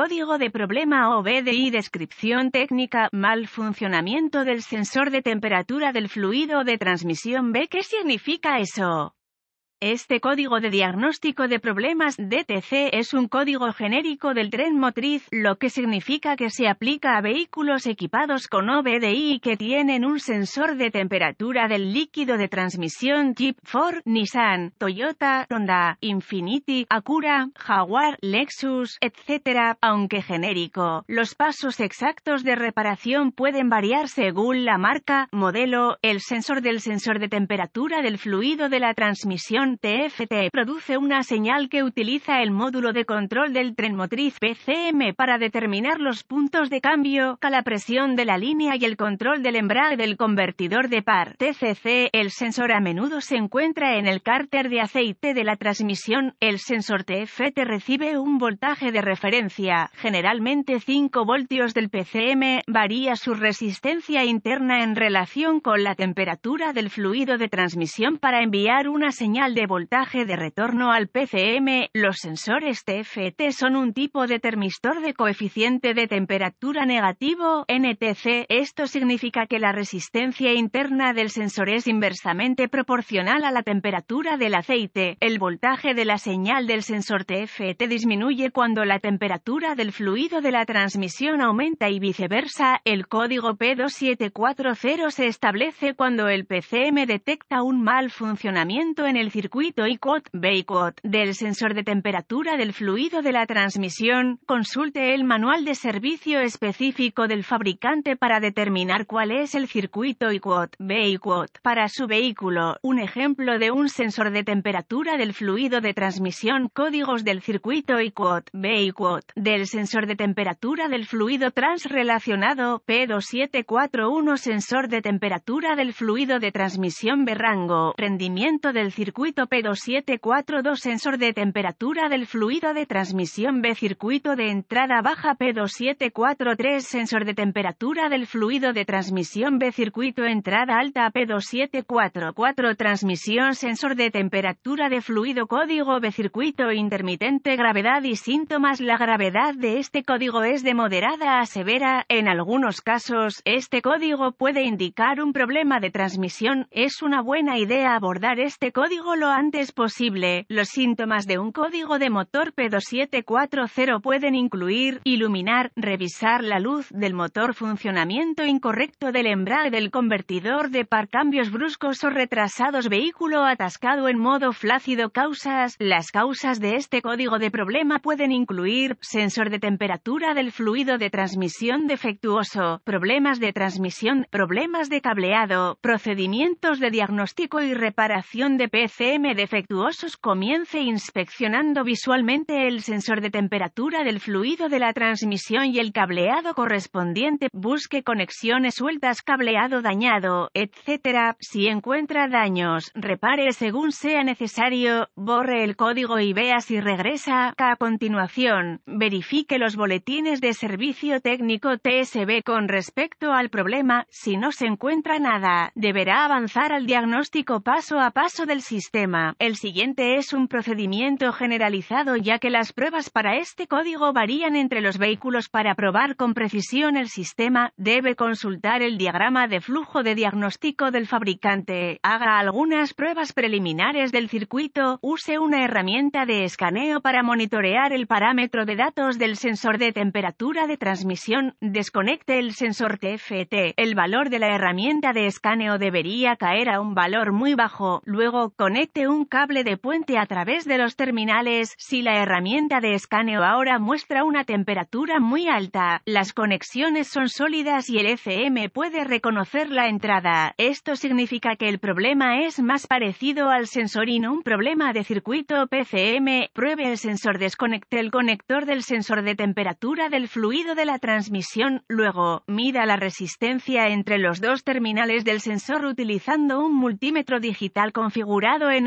Código de problema OBDI Descripción técnica Mal funcionamiento del sensor de temperatura del fluido de transmisión B ¿Qué significa eso? Este código de diagnóstico de problemas DTC es un código genérico del tren motriz, lo que significa que se aplica a vehículos equipados con OBDI que tienen un sensor de temperatura del líquido de transmisión Jeep, Ford, Nissan, Toyota, Honda, Infiniti, Acura, Jaguar, Lexus, etc. Aunque genérico, los pasos exactos de reparación pueden variar según la marca, modelo, el sensor del sensor de temperatura del fluido de la transmisión TFT produce una señal que utiliza el módulo de control del tren motriz PCM para determinar los puntos de cambio, la presión de la línea y el control del embrague del convertidor de par TCC. El sensor a menudo se encuentra en el cárter de aceite de la transmisión. El sensor TFT recibe un voltaje de referencia, generalmente 5 voltios del PCM, varía su resistencia interna en relación con la temperatura del fluido de transmisión para enviar una señal de voltaje de retorno al PCM, los sensores TFT son un tipo de termistor de coeficiente de temperatura negativo, NTC. Esto significa que la resistencia interna del sensor es inversamente proporcional a la temperatura del aceite. El voltaje de la señal del sensor TFT disminuye cuando la temperatura del fluido de la transmisión aumenta y viceversa. El código P2740 se establece cuando el PCM detecta un mal funcionamiento en el circuito circuito y quote, del sensor de temperatura del fluido de la transmisión, consulte el manual de servicio específico del fabricante para determinar cuál es el circuito y quote, para su vehículo. Un ejemplo de un sensor de temperatura del fluido de transmisión, códigos del circuito y quote, del sensor de temperatura del fluido transrelacionado P2741 sensor de temperatura del fluido de transmisión Berrango, rendimiento del circuito P2742 sensor de temperatura del fluido de transmisión B circuito de entrada baja P2743 sensor de temperatura del fluido de transmisión B circuito entrada alta P2744 transmisión sensor de temperatura de fluido código B circuito intermitente gravedad y síntomas la gravedad de este código es de moderada a severa en algunos casos este código puede indicar un problema de transmisión es una buena idea abordar este código antes posible. Los síntomas de un código de motor P2740 pueden incluir iluminar, revisar la luz del motor, funcionamiento incorrecto del embrague del convertidor de par, cambios bruscos o retrasados, vehículo atascado en modo flácido. Causas Las causas de este código de problema pueden incluir sensor de temperatura del fluido de transmisión defectuoso, problemas de transmisión, problemas de cableado, procedimientos de diagnóstico y reparación de PC defectuosos comience inspeccionando visualmente el sensor de temperatura del fluido de la transmisión y el cableado correspondiente, busque conexiones sueltas, cableado dañado, etc. Si encuentra daños, repare según sea necesario, borre el código y vea si regresa. A continuación, verifique los boletines de servicio técnico TSB con respecto al problema, si no se encuentra nada, deberá avanzar al diagnóstico paso a paso del sistema. El siguiente es un procedimiento generalizado ya que las pruebas para este código varían entre los vehículos para probar con precisión el sistema, debe consultar el diagrama de flujo de diagnóstico del fabricante, haga algunas pruebas preliminares del circuito, use una herramienta de escaneo para monitorear el parámetro de datos del sensor de temperatura de transmisión, desconecte el sensor TFT, el valor de la herramienta de escaneo debería caer a un valor muy bajo, luego conecte un cable de puente a través de los terminales. Si la herramienta de escaneo ahora muestra una temperatura muy alta, las conexiones son sólidas y el FM puede reconocer la entrada. Esto significa que el problema es más parecido al sensor y no un problema de circuito PCM. Pruebe el sensor, desconecte el conector del sensor de temperatura del fluido de la transmisión, luego, mida la resistencia entre los dos terminales del sensor utilizando un multímetro digital configurado en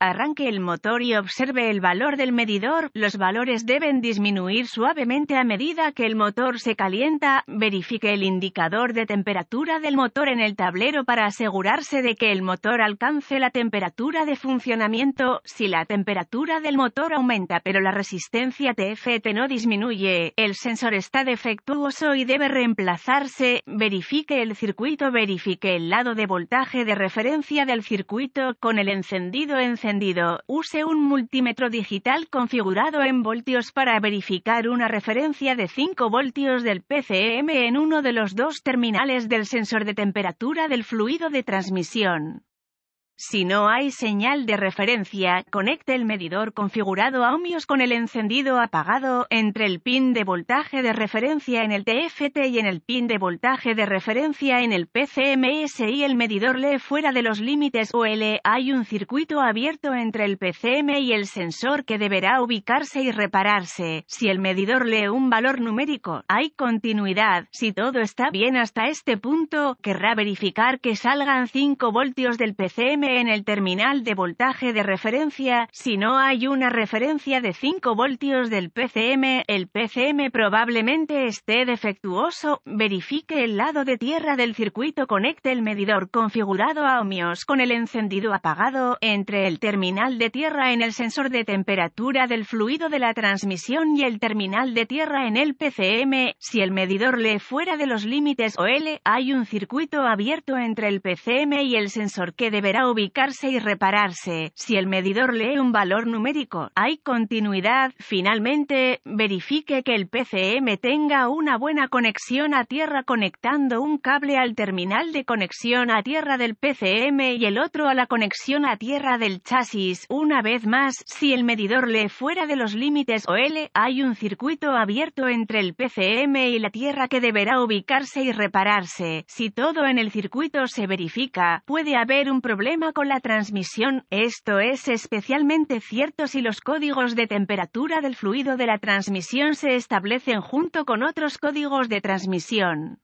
arranque el motor y observe el valor del medidor, los valores deben disminuir suavemente a medida que el motor se calienta, verifique el indicador de temperatura del motor en el tablero para asegurarse de que el motor alcance la temperatura de funcionamiento, si la temperatura del motor aumenta pero la resistencia TFT no disminuye, el sensor está defectuoso y debe reemplazarse, verifique el circuito, verifique el lado de voltaje de referencia del circuito con el encendido encendido encendido, use un multímetro digital configurado en voltios para verificar una referencia de 5 voltios del PCM en uno de los dos terminales del sensor de temperatura del fluido de transmisión. Si no hay señal de referencia, conecte el medidor configurado a ohmios con el encendido apagado entre el pin de voltaje de referencia en el TFT y en el pin de voltaje de referencia en el PCMS y el medidor lee fuera de los límites OL. Hay un circuito abierto entre el PCM y el sensor que deberá ubicarse y repararse. Si el medidor lee un valor numérico, hay continuidad. Si todo está bien hasta este punto, querrá verificar que salgan 5 voltios del PCM en el terminal de voltaje de referencia, si no hay una referencia de 5 voltios del PCM, el PCM probablemente esté defectuoso, verifique el lado de tierra del circuito, conecte el medidor configurado a ohmios con el encendido apagado, entre el terminal de tierra en el sensor de temperatura del fluido de la transmisión y el terminal de tierra en el PCM, si el medidor lee fuera de los límites OL, hay un circuito abierto entre el PCM y el sensor que deberá ubicarse y repararse. Si el medidor lee un valor numérico, hay continuidad. Finalmente, verifique que el PCM tenga una buena conexión a tierra conectando un cable al terminal de conexión a tierra del PCM y el otro a la conexión a tierra del chasis. Una vez más, si el medidor lee fuera de los límites OL, hay un circuito abierto entre el PCM y la tierra que deberá ubicarse y repararse. Si todo en el circuito se verifica, puede haber un problema con la transmisión, esto es especialmente cierto si los códigos de temperatura del fluido de la transmisión se establecen junto con otros códigos de transmisión.